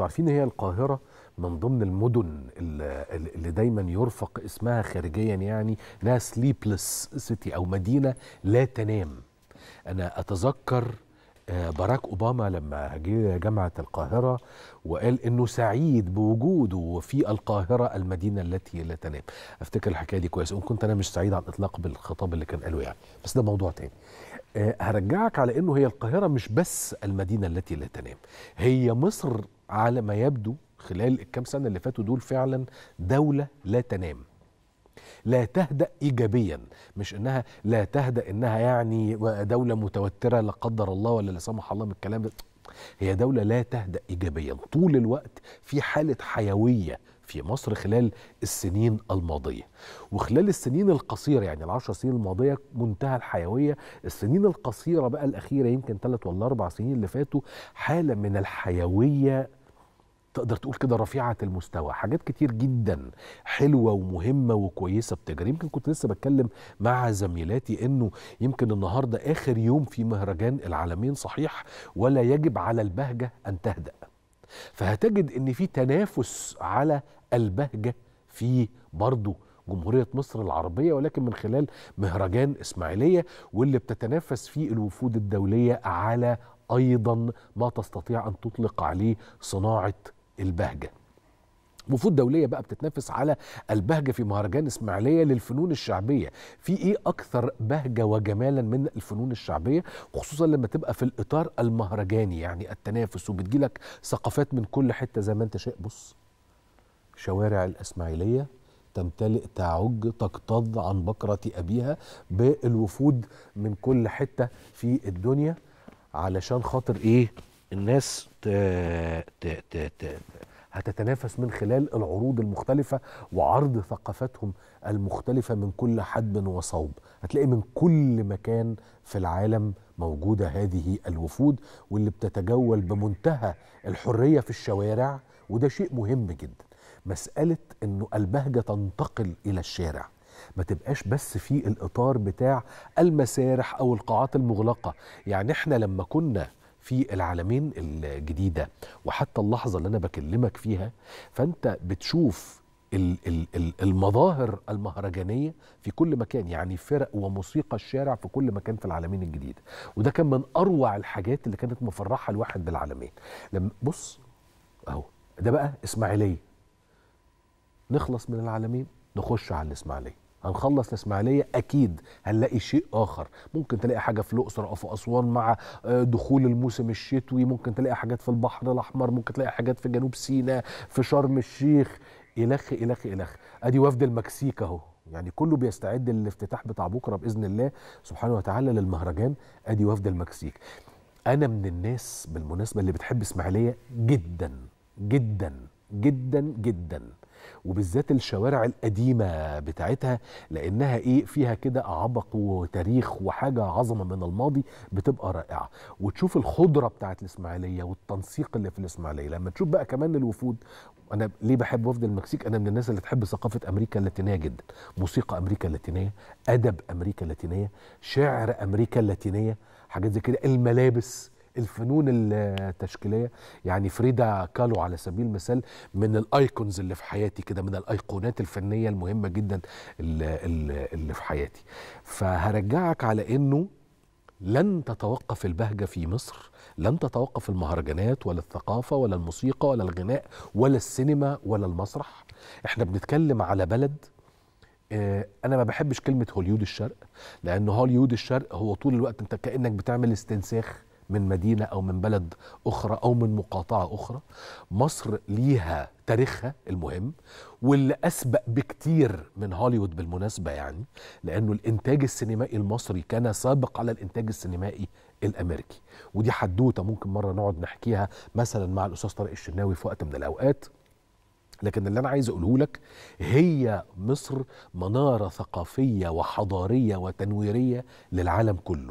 عارفين إيه هي القاهرة من ضمن المدن اللي دايما يرفق اسمها خارجيا يعني انها سليبلس سيتي او مدينة لا تنام انا اتذكر آه، باراك اوباما لما جه جامعه القاهره وقال انه سعيد بوجوده في القاهره المدينه التي لا تنام افتكر الحكايه دي كويس وان كنت انا مش سعيد على الاطلاق بالخطاب اللي كان قاله يعني بس ده موضوع تاني آه، هرجعك على انه هي القاهره مش بس المدينه التي لا تنام هي مصر على ما يبدو خلال الكام سنه اللي فاتوا دول فعلا دوله لا تنام لا تهدأ إيجابيا مش إنها لا تهدأ إنها يعني دولة متوترة لا قدر الله ولا لا سمح الله من الكلام ده هي دولة لا تهدأ إيجابيا طول الوقت في حالة حيوية في مصر خلال السنين الماضية وخلال السنين القصيرة يعني العشر سنين الماضية منتهى الحيوية السنين القصيرة بقى الأخيرة يمكن ثلاث ولا أربع سنين اللي فاتوا حالة من الحيوية تقدر تقول كده رفيعه المستوى حاجات كتير جدا حلوه ومهمه وكويسه بتجري يمكن كنت لسه بتكلم مع زميلاتي انه يمكن النهارده اخر يوم في مهرجان العالمين صحيح ولا يجب على البهجه ان تهدأ فهتجد ان في تنافس على البهجه في برضه جمهورية مصر العربية ولكن من خلال مهرجان إسماعيلية واللي بتتنافس فيه الوفود الدولية على أيضا ما تستطيع أن تطلق عليه صناعة البهجه وفود دوليه بقى بتتنافس على البهجه في مهرجان اسماعيليه للفنون الشعبيه في ايه اكثر بهجه وجمالا من الفنون الشعبيه خصوصا لما تبقى في الاطار المهرجاني يعني التنافس وبتجيلك ثقافات من كل حته زي ما انت شايف بص شوارع الاسماعيليه تمتلئ تعج تكتظ عن بكره ابيها بالوفود من كل حته في الدنيا علشان خاطر ايه الناس ت... ت... ت... تـ هتتنافس من خلال العروض المختلفة وعرض ثقافاتهم المختلفة من كل حدب وصوب هتلاقي من كل مكان في العالم موجودة هذه الوفود واللي بتتجول بمنتهى الحرية في الشوارع وده شيء مهم جدا مسألة انه البهجة تنتقل الى الشارع ما تبقاش بس في الاطار بتاع المسارح او القاعات المغلقة يعني احنا لما كنا في العالمين الجديدة وحتى اللحظة اللي أنا بكلمك فيها فأنت بتشوف المظاهر المهرجانية في كل مكان يعني فرق وموسيقى الشارع في كل مكان في العالمين الجديدة وده كان من أروع الحاجات اللي كانت مفرحة الواحد بالعالمين لما بص أهو ده بقى إسماعيلية نخلص من العالمين نخش على الإسماعيلية هنخلص الاسماعيليه اكيد هنلاقي شيء اخر ممكن تلاقي حاجه في الاقصر او في اسوان مع آه، دخول الموسم الشتوي ممكن تلاقي حاجات في البحر الاحمر ممكن تلاقي حاجات في جنوب سيناء في شرم الشيخ الخ الخ الخ ادي وفد المكسيك اهو يعني كله بيستعد للافتتاح بتاع بكره باذن الله سبحانه وتعالى للمهرجان ادي وفد المكسيك انا من الناس بالمناسبه اللي بتحب اسماعيليه جدا جدا جدا جدا وبالذات الشوارع القديمة بتاعتها لأنها إيه فيها كده عبق وتاريخ وحاجة عظمة من الماضي بتبقى رائعة وتشوف الخضرة بتاعت الإسماعيلية والتنسيق اللي في الإسماعيلية لما تشوف بقى كمان الوفود انا ليه بحب وفد المكسيك انا من الناس اللي تحب ثقافه امريكا اللاتينيه جدا موسيقى امريكا اللاتينيه ادب امريكا اللاتينيه شعر امريكا اللاتينيه حاجات زي كده الملابس الفنون التشكيليه يعني فريدا كالو على سبيل المثال من الايكونز اللي في حياتي كده من الايقونات الفنيه المهمه جدا اللي, اللي في حياتي فهرجعك على انه لن تتوقف البهجه في مصر لن تتوقف المهرجانات ولا الثقافه ولا الموسيقى ولا الغناء ولا السينما ولا المسرح احنا بنتكلم على بلد آه، انا ما بحبش كلمه هوليود الشرق لان هوليود الشرق هو طول الوقت انت كانك بتعمل استنساخ من مدينة أو من بلد أخرى أو من مقاطعة أخرى مصر ليها تاريخها المهم واللي أسبق بكتير من هوليوود بالمناسبة يعني لأنه الإنتاج السينمائي المصري كان سابق على الإنتاج السينمائي الأمريكي ودي حدوتة ممكن مرة نقعد نحكيها مثلا مع الأستاذ طارق الشناوي في وقت من الأوقات لكن اللي انا عايز اقوله لك هي مصر مناره ثقافيه وحضاريه وتنويريه للعالم كله